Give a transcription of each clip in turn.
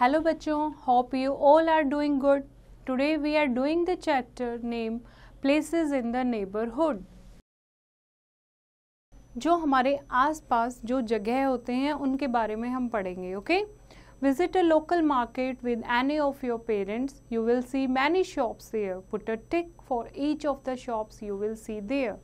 Hello बच्चों hope you all are doing good today we are doing the chapter name places in the neighbourhood जो हमारे आसपास जो जगह होते हैं उनके बारे में हम पढ़ेंगे okay visit a local market with any of your parents you will see many shops there put a tick for each of the shops you will see there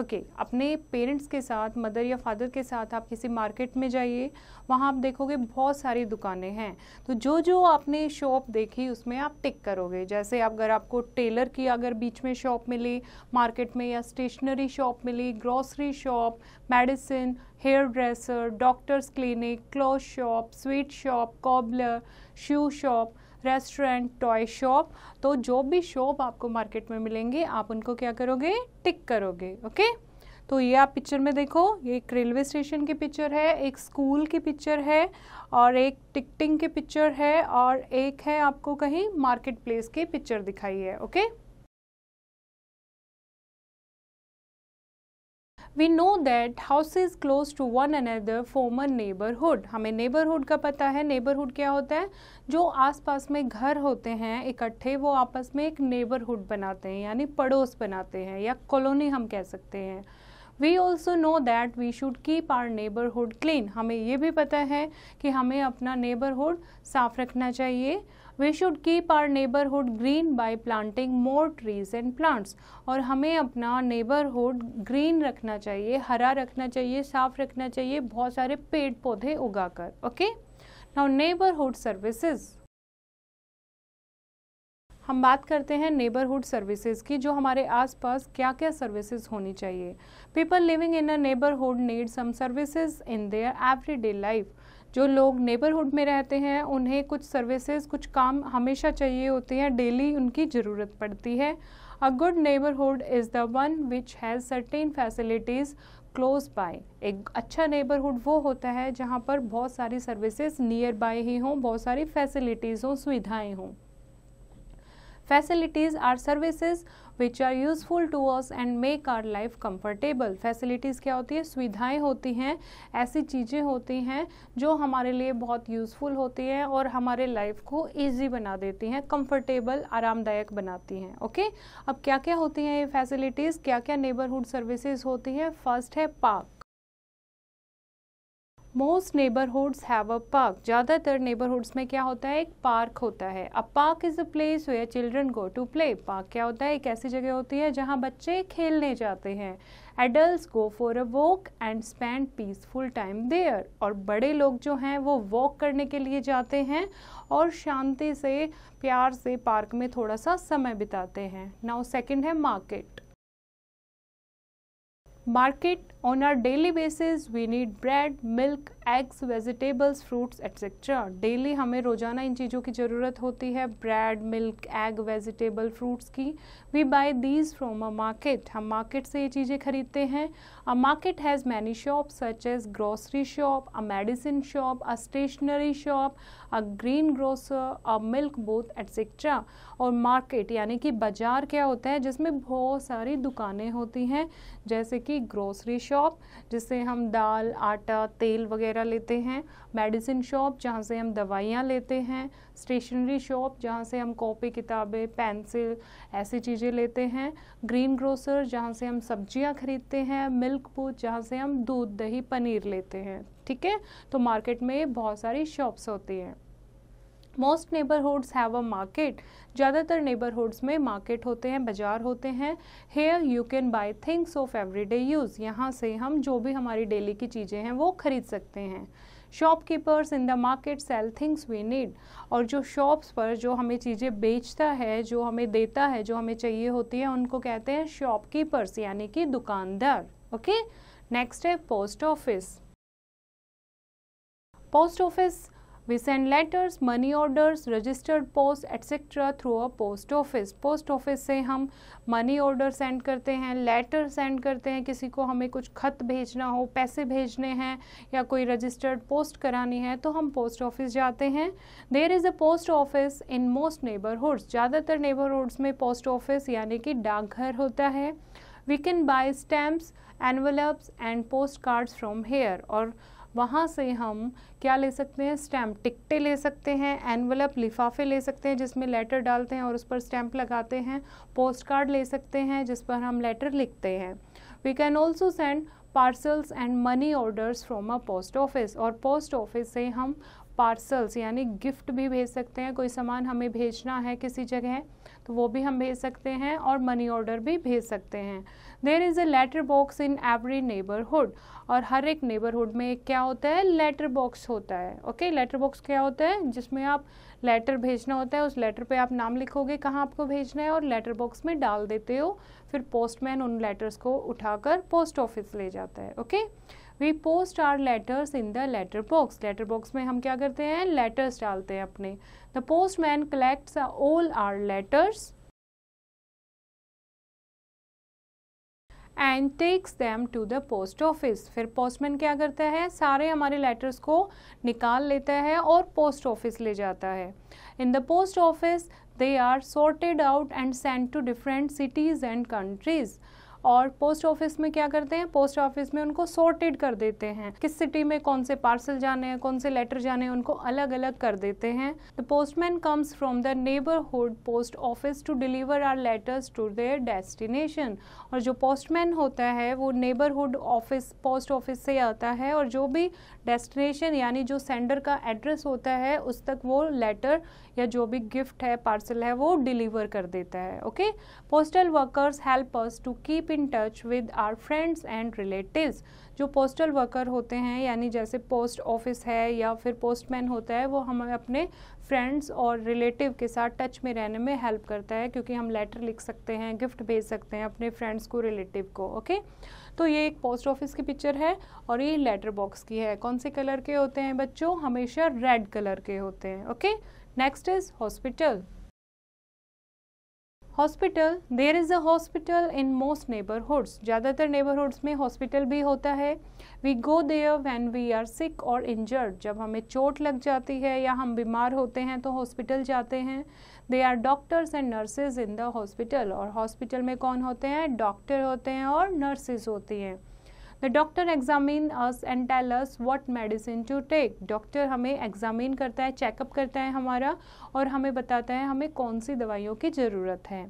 okay okay, अपने पेरेंट्स के साथ mother या father के साथ आप किसी market में जाइए वहाँ आप देखोगे बहुत सारी दुकानें हैं तो जो जो आपने शॉप देखी उसमें आप टिक करोगे जैसे अगर आपको टेलर की अगर बीच में शॉप मिली मार्केट में या स्टेशनरी शॉप मिली grocery shop medicine hairdresser doctor's clinic cloth shop sweet shop cobbler shoe shop restaurant toy shop तो जो भी शॉप आपको मार्केट में मिलेंगे आप उनको क्या करोगे टिक करोगे ओके तो ये आप पिक्चर में देखो ये एक रेलवे स्टेशन की पिक्चर है एक स्कूल की पिक्चर है और एक टिकटिंग की पिक्चर है और एक है आपको कहीं मार्केट प्लेस की पिक्चर दिखाई है okay we know that houses close to one another form a neighbourhood हमें नेबरहुड का पता है नेबरहुड क्या होता है जो आसपास में घर होते हैं इकट्ठे वो आपस में एक नेबरहुड बनाते हैं यानी पड़ोस बनाते हैं या कॉलोनी हम कह सकते हैं we also know that we should keep our neighbourhood clean हमें ये भी पता है कि हमें अपना नेबरहुड साफ़ रखना चाहिए we should keep our neighbourhood green by planting more trees and plants और हमें अपना नेबरहुड ग्रीन रखना चाहिए हरा रखना चाहिए साफ रखना चाहिए बहुत सारे पेड़ पौधे उगाकर ओके नाउ नेबरहुड सर्विसेज हम बात करते हैं नेबरहुड सर्विसेज की जो हमारे आसपास क्या क्या सर्विसेज होनी चाहिए people living in a neighbourhood need some services in their everyday life जो लोग नेबरहुड में रहते हैं उन्हें कुछ सर्विसेज कुछ काम हमेशा चाहिए होते हैं डेली उनकी ज़रूरत पड़ती है a good neighbourhood is the one which has certain facilities close by एक अच्छा नेबरहुड वो होता है जहाँ पर बहुत सारी सर्विसेज नियर बाय ही हों बहुत सारी फैसिलिटीज़ हों सुविधाएँ हों facilities are services which are useful to us and make our life comfortable. Facilities क्या होती है सुविधाएं होती हैं ऐसी चीज़ें होती हैं जो हमारे लिए बहुत यूज़फुल होती हैं और हमारे लाइफ को ईजी बना देती हैं कंफर्टेबल आरामदायक बनाती हैं ओके अब क्या क्या होती हैं ये फैसिलिटीज़ क्या क्या नेबरहुड सर्विसेज होती हैं फर्स्ट है park most neighbourhoods have a park ज़्यादातर नेबरहुड्स में क्या होता है एक पार्क होता है a park is a place where children go to play park क्या होता है एक ऐसी जगह होती है जहाँ बच्चे खेलने जाते हैं adult go for a walk and spend peaceful time there और बड़े लोग जो हैं वो वॉक करने के लिए जाते हैं और शांति से प्यार से पार्क में थोड़ा सा समय बिताते हैं नाउ सेकेंड है market market on a daily basis we need bread milk eggs vegetables fruits etcetera daily हमें रोज़ाना इन चीज़ों की ज़रूरत होती है bread milk egg vegetable fruits की we buy these from a market हम मार्केट से ये चीज़ें खरीदते हैं a market has many shop such as grocery shop a medicine shop a stationery shop a greengrocer a milk both etcetera और market यानी कि बाज़ार क्या होता है जिसमें बहुत सारी दुकानें होती हैं जैसे कि ग्रोसरी शॉप जिससे हम दाल आटा तेल वगैरह वगैरह लेते हैं मेडिसिन शॉप जहाँ से हम दवाइयाँ लेते हैं स्टेशनरी शॉप जहाँ से हम कॉपी किताबें पेंसिल ऐसी चीज़ें लेते हैं ग्रीन ग्रोसर जहाँ से हम सब्जियाँ खरीदते हैं मिल्क बूथ जहाँ से हम दूध दही पनीर लेते हैं ठीक है तो मार्केट में बहुत सारी शॉप्स होती हैं most neighbourhoods have a market ज़्यादातर नेबरहुड्स में मार्केट होते हैं बाज़ार होते हैं here you can buy things of everyday use यहाँ से हम जो भी हमारी डेली की चीज़ें हैं वो खरीद सकते हैं shopkeepers in the market sell things we need और जो शॉप्स पर जो हमें चीज़ें बेचता है जो हमें देता है जो हमें चाहिए होती है उनको कहते हैं शॉपकीपर्स यानी कि दुकानदार ओके नेक्स्ट है post office post office We send letters, money orders, registered post etc. through a post office. Post office से हम money order send करते हैं letter send करते हैं किसी को हमें कुछ खत भेजना हो पैसे भेजने हैं या कोई registered post करानी है तो हम post office जाते हैं There is a post office in most neighborhoods. ज़्यादातर neighborhoods में post office यानी कि डाकघर होता है We can buy stamps, envelopes and postcards from here और वहाँ से हम क्या ले सकते हैं स्टैम्प टिकटे ले सकते हैं एनवलप लिफाफे ले सकते हैं जिसमें लेटर डालते हैं और उस पर स्टैम्प लगाते हैं पोस्ट कार्ड ले सकते हैं जिस पर हम लेटर लिखते हैं we can also send parcels and money orders from a post office और पोस्ट ऑफिस से हम पार्सल्स यानी गिफ्ट भी भेज सकते हैं कोई सामान हमें भेजना है किसी जगह तो वो भी हम भेज सकते हैं और मनी ऑर्डर भी भेज सकते हैं there is a letter box in every neighbourhood और हर एक नेबरहुड में क्या होता है लेटर बॉक्स होता है ओके लेटर बॉक्स क्या होता है जिसमें आप लेटर भेजना होता है उस लेटर पे आप नाम लिखोगे कहाँ आपको भेजना है और लेटर बॉक्स में डाल देते हो फिर पोस्टमैन उन लेटर्स को उठाकर पोस्ट ऑफिस ले जाता है okay okay? We post our letters in the letter box letter box में हम क्या करते हैं लेटर्स डालते हैं अपने the postman collects all our letters and takes them to the post office फिर पोस्टमैन क्या करता है सारे हमारे लेटर्स को निकाल लेता है और पोस्ट ऑफिस ले जाता है in the post office they are sorted out and send to different cities and countries और पोस्ट ऑफिस में क्या करते हैं पोस्ट ऑफिस में उनको सॉर्टेड कर देते हैं किस सिटी में कौन से पार्सल जाने हैं कौन से लेटर जाने हैं उनको अलग अलग कर देते हैं the postman comes from the neighbourhood post office to deliver our letters to their destination और जो पोस्टमैन होता है वो नेबरहुड ऑफिस पोस्ट ऑफिस से आता है और जो भी डेस्टिनेशन यानी जो सेंडर का एड्रेस होता है उस तक वो लेटर या जो भी गिफ्ट है पार्सल है वो डिलीवर कर देता है okay postal workers help us to keep in touch with our friends and relatives जो पोस्टल वर्कर होते हैं यानी जैसे पोस्ट ऑफिस है या फिर पोस्टमैन होता है वो हमें अपने फ्रेंड्स और रिलेटिव के साथ टच में रहने में हेल्प करता है क्योंकि हम लेटर लिख सकते हैं गिफ्ट भेज सकते हैं अपने फ्रेंड्स को रिलेटिव को ओके okay? तो ये एक पोस्ट ऑफिस की पिक्चर है और ये लेटर बॉक्स की है कौन से कलर के होते हैं बच्चों हमेशा रेड कलर के होते हैं okay next is hospital hospital there is a hospital in most neighbourhoods ज़्यादातर नेबरहुड्स में हॉस्पिटल भी होता है we go there when we are sick or injured जब हमें चोट लग जाती है या हम बीमार होते हैं तो हॉस्पिटल जाते हैं they are doctors and nurses in the hospital और हॉस्पिटल में कौन होते हैं डॉक्टर होते हैं और नर्सेज होती हैं The doctor examine us and tell us what medicine to take. Doctor हमें एग्जामिन करता है चेकअप करता है हमारा और हमें बताता है हमें कौन सी दवाइयों की ज़रूरत है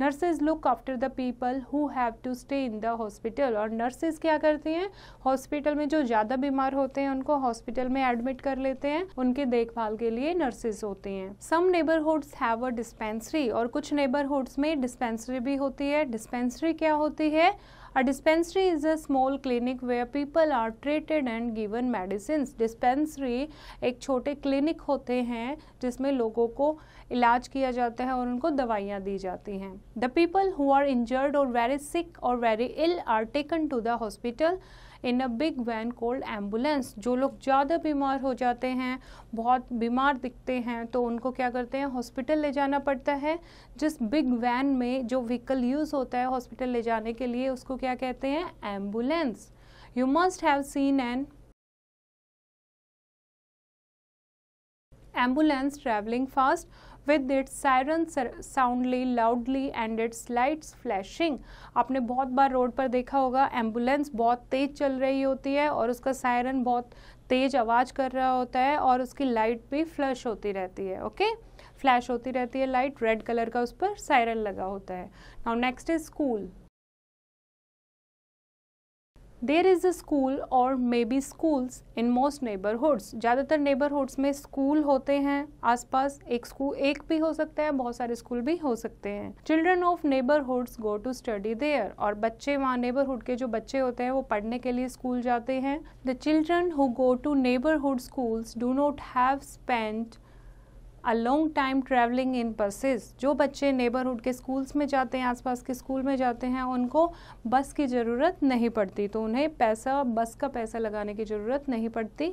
nurses look after the people who have to stay in the hospital और नर्सेज क्या करती हैं हॉस्पिटल में जो ज़्यादा बीमार होते हैं उनको हॉस्पिटल में एडमिट कर लेते हैं उनके देखभाल के लिए नर्सेज होती हैं some neighbourhoods have a dispensary और कुछ नेबरहुड्स में डिस्पेंसरी भी होती है डिस्पेंसरी क्या होती है A dispensary is a small clinic where people are treated and given medicines. Dispensary एक छोटे clinic होते हैं जिसमें लोगों को इलाज किया जाता है और उनको दवाइयाँ दी जाती हैं The people who are injured or very sick or very ill are taken to the hospital. In a big van called ambulance जो लोग ज़्यादा बीमार हो जाते हैं बहुत बीमार दिखते हैं तो उनको क्या करते हैं हॉस्पिटल ले जाना पड़ता है जिस बिग वैन में जो व्हीकल यूज़ होता है हॉस्पिटल ले जाने के लिए उसको क्या कहते हैं ambulance you must have seen an ambulance travelling fast with its siren soundly loudly and its lights flashing आपने बहुत बार रोड पर देखा होगा एम्बुलेंस बहुत तेज़ चल रही होती है और उसका सायरन बहुत तेज़ आवाज़ कर रहा होता है और उसकी लाइट भी फ्लश होती रहती है ओके okay? फ्लैश होती रहती है लाइट रेड कलर का उस पर सायरन लगा होता है now next is school there is a school or maybe schools in most neighbourhoods ज़्यादातर नेबरहुड्स में स्कूल होते हैं आसपास एक स्कूल एक भी हो सकता है बहुत सारे स्कूल भी हो सकते हैं children of neighbourhoods go to study there और बच्चे वहाँ नेबरहुड के जो बच्चे होते हैं वो पढ़ने के लिए स्कूल जाते हैं the children who go to neighbourhood schools do not have spend a long time travelling in buses जो बच्चे नेबरहुड के स्कूल्स में जाते हैं आसपास के स्कूल में जाते हैं उनको बस की ज़रूरत नहीं पड़ती तो उन्हें पैसा बस का पैसा लगाने की ज़रूरत नहीं पड़ती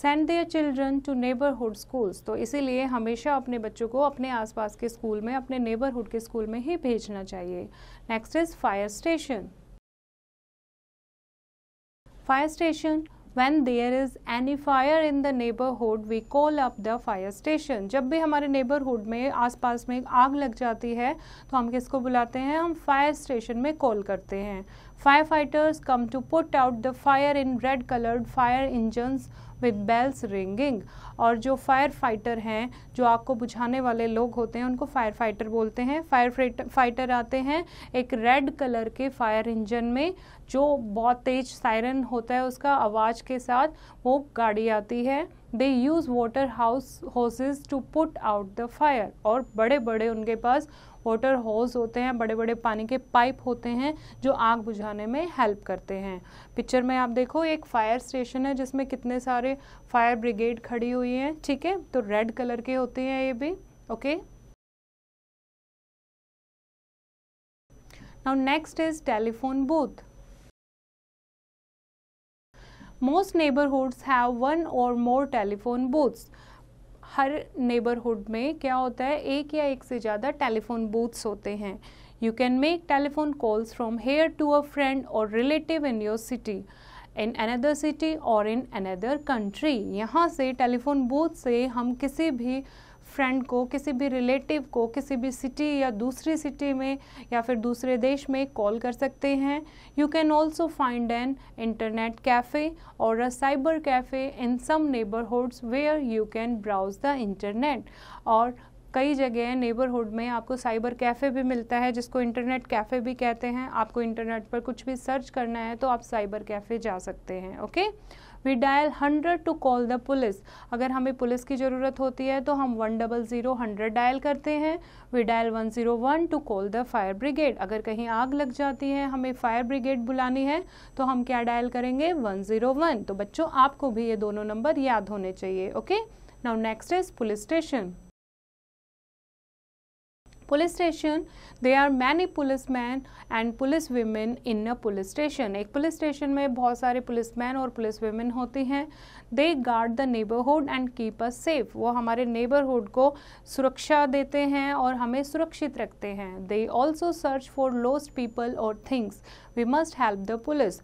send their children to neighbourhood schools तो इसीलिए हमेशा अपने बच्चों को अपने आसपास के स्कूल में अपने नेबरहुड के स्कूल में ही भेजना चाहिए next is fire station fire station when there is any fire in the neighbourhood we call up the fire station जब भी हमारे नेबरहुड में आसपास में आग लग जाती है तो हम किसको बुलाते हैं हम फायर स्टेशन में कॉल करते हैं fighters come to put out the fire in red colored fire engines with bells ringing और जो फायर फाइटर हैं जो आग को बुझाने वाले लोग होते हैं उनको फायर फाइटर बोलते हैं फायर फाइटर आते हैं एक रेड कलर के फायर इंजन में जो बहुत तेज सायरन होता है उसका आवाज़ के साथ वो गाड़ी आती है they use water house hoses to put out the fire और बड़े बड़े उनके पास वाटर हॉज होते हैं बड़े बड़े पानी के पाइप होते हैं जो आग बुझाने में हेल्प करते हैं पिक्चर में आप देखो एक फायर स्टेशन है जिसमें कितने सारे फायर ब्रिगेड खड़ी हुई हैं ठीक है तो रेड कलर के होते हैं ये भी okay now next is telephone booth most neighbourhoods have one or more telephone booths हर नेबरहुड में क्या होता है एक या एक से ज़्यादा टेलीफोन बूथ्स होते हैं you can make telephone calls from here to a friend or relative in your city in another city or in another country यहाँ से टेलीफोन बूथ से हम किसी भी फ्रेंड को किसी भी रिलेटिव को किसी भी सिटी या दूसरी सिटी में या फिर दूसरे देश में कॉल कर सकते हैं you can also find an internet cafe or a cyber cafe in some neighbourhoods where you can browse the internet और कई जगह नेबरहुड में आपको साइबर कैफ़े भी मिलता है जिसको इंटरनेट कैफ़े भी कहते हैं आपको इंटरनेट पर कुछ भी सर्च करना है तो आप साइबर कैफ़े जा सकते हैं okay we dial hundred to call the police अगर हमें पुलिस की ज़रूरत होती है तो हम one double zero hundred dial करते हैं we dial one zero one to call the fire brigade अगर कहीं आग लग जाती है हमें फायर ब्रिगेड बुलानी है तो हम क्या डायल करेंगे वन ज़ीरो वन तो बच्चों आपको भी ये दोनों नंबर याद होने चाहिए okay now next is police station police station they are many police man and police women in a police station एक पुलिस स्टेशन में बहुत सारे पुलिस मैन और पुलिस वीमेन होते हैं they guard the neighbourhood and keep us safe वो हमारे neighbourhood को सुरक्षा देते हैं और हमें सुरक्षित रखते हैं they also search for lost people और things we must help the police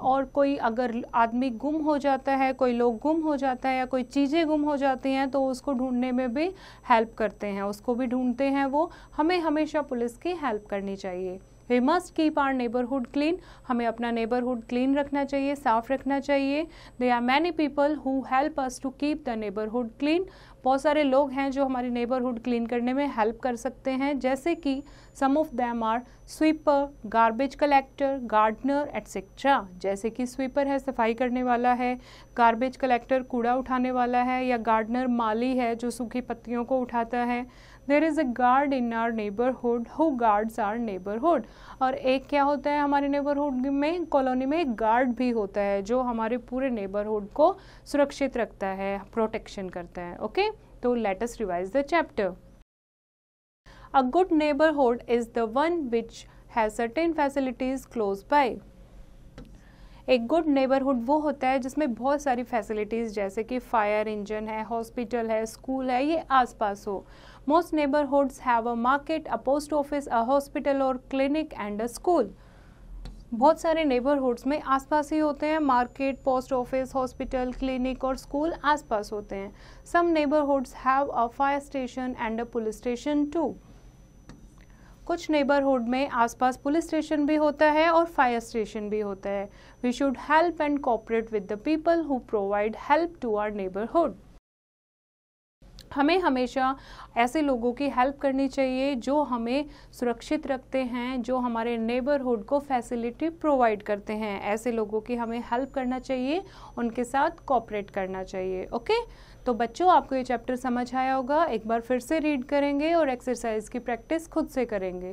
और कोई अगर आदमी गुम हो जाता है कोई लोग गुम हो जाता है या कोई चीज़ें गुम हो जाती हैं तो उसको ढूंढने में भी हेल्प करते हैं उसको भी ढूंढते हैं वो हमें हमेशा पुलिस की हेल्प करनी चाहिए we must keep our neighbourhood clean हमें अपना नेबरहुड क्लीन रखना चाहिए साफ रखना चाहिए they are many people who help us to keep the neighbourhood clean बहुत सारे लोग हैं जो हमारी नेबरहुड क्लीन करने में हेल्प कर सकते हैं जैसे कि some of them are sweeper garbage collector gardener etcetera जैसे कि स्वीपर है सफाई करने वाला है गार्बेज कलेक्टर कूड़ा उठाने वाला है या गार्डनर माली है जो सूखी पत्तियों को उठाता है there is a guard in our neighbourhood who guards our neighbourhood और एक क्या होता है हमारे नेबरहुड में कॉलोनी में एक गार्ड भी होता है जो हमारे पूरे नेबरहुड को सुरक्षित रखता है प्रोटेक्शन करता है ओके तो let's revise the chapter a good neighbourhood is the one which has certain facilities close by एक गुड नेबरहुड वो होता है जिसमें बहुत सारी फैसिलिटीज़ जैसे कि फायर इंजन है हॉस्पिटल है स्कूल है ये आसपास हो Most neighborhoods have a market, a post office, a hospital or clinic and a school. बहुत सारे नेबरहुड्स में आसपास ही होते हैं market post office hospital clinic और स्कूल आसपास होते हैं some neighbourhoods have a fire station and a police station too कुछ नेबरहुड में आसपास पुलिस स्टेशन भी होता है और फायर स्टेशन भी होता है we should help and cooperate with the people who provide help to our neighbourhood हमें हमेशा ऐसे लोगों की हेल्प करनी चाहिए जो हमें सुरक्षित रखते हैं जो हमारे नेबरहुड को फैसिलिटी प्रोवाइड करते हैं ऐसे लोगों की हमें हेल्प करना चाहिए उनके साथ कॉपरेट करना चाहिए ओके तो बच्चों आपको ये चैप्टर समझ आया होगा एक बार फिर से रीड करेंगे और एक्सरसाइज की प्रैक्टिस खुद से करेंगे